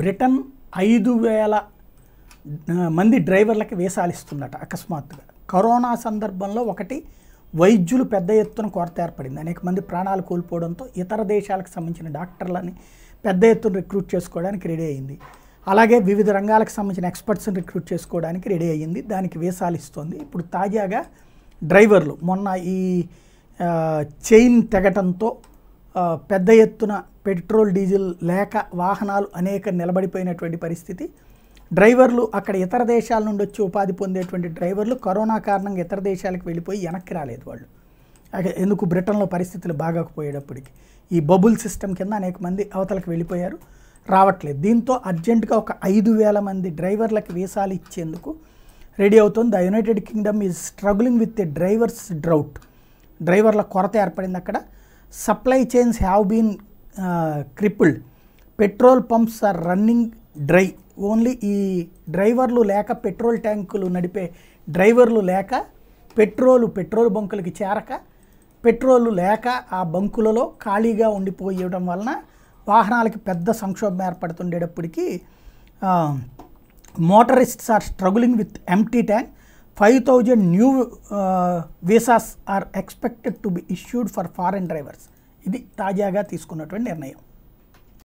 Britain ఐదు వేల మంది డ్రైవర్లకి వేసాలిస్తుందట అకస్మాత్తుగా కరోనా సందర్భంలో ఒకటి వైద్యులు పెద్ద ఎత్తున కొరత ఏర్పడింది అనేక మంది ప్రాణాలు కోల్పోవడంతో ఇతర దేశాలకు సంబంధించిన డాక్టర్లని పెద్ద ఎత్తున రిక్రూట్ చేసుకోవడానికి రెడీ అయింది అలాగే వివిధ రంగాలకు సంబంధించిన ఎక్స్పర్ట్స్ని రిక్రూట్ చేసుకోవడానికి రెడీ అయ్యింది దానికి వేసాలు ఇస్తుంది ఇప్పుడు తాజాగా డ్రైవర్లు మొన్న ఈ చైన్ తెగటంతో పెద్ద ఎత్తున పెట్రోల్ డీజిల్ లేక వాహనాలు అనేక నిలబడిపోయినటువంటి పరిస్థితి డ్రైవర్లు అక్కడ ఇతర దేశాల నుండి వచ్చి ఉపాధి పొందేటువంటి డ్రైవర్లు కరోనా కారణంగా ఇతర దేశాలకు వెళ్ళిపోయి వెనక్కి రాలేదు వాళ్ళు ఎందుకు బ్రిటన్లో పరిస్థితులు బాగాకపోయేటప్పటికి ఈ బబుల్ సిస్టమ్ కింద అనేక మంది అవతలకు వెళ్ళిపోయారు రావట్లేదు దీంతో అర్జెంటుగా ఒక ఐదు వేల మంది డ్రైవర్లకు వీసాలు ఇచ్చేందుకు రెడీ అవుతుంది the United Kingdom is struggling with the drivers drought డ్రైవర్ల కొరత ఏర్పడింది అక్కడ supply chains have been uh, petrol pumps are running dry only ఈ డ్రైవర్లు లేక పెట్రోల్ ట్యాంకులు నడిపే డ్రైవర్లు లేక పెట్రోలు పెట్రోల్ బంకులకి చేరక పెట్రోలు లేక ఆ బంకులలో ఖాళీగా ఉండిపోయడం వలన వాహనాలకి పెద్ద సంక్షోభం ఏర్పడుతుండేటప్పటికీ motorists are struggling with empty tank five thousand new visas are expected to be issued for foreign drivers ఇది తాజాగా తీసుకున్నటువంటి నిర్ణయం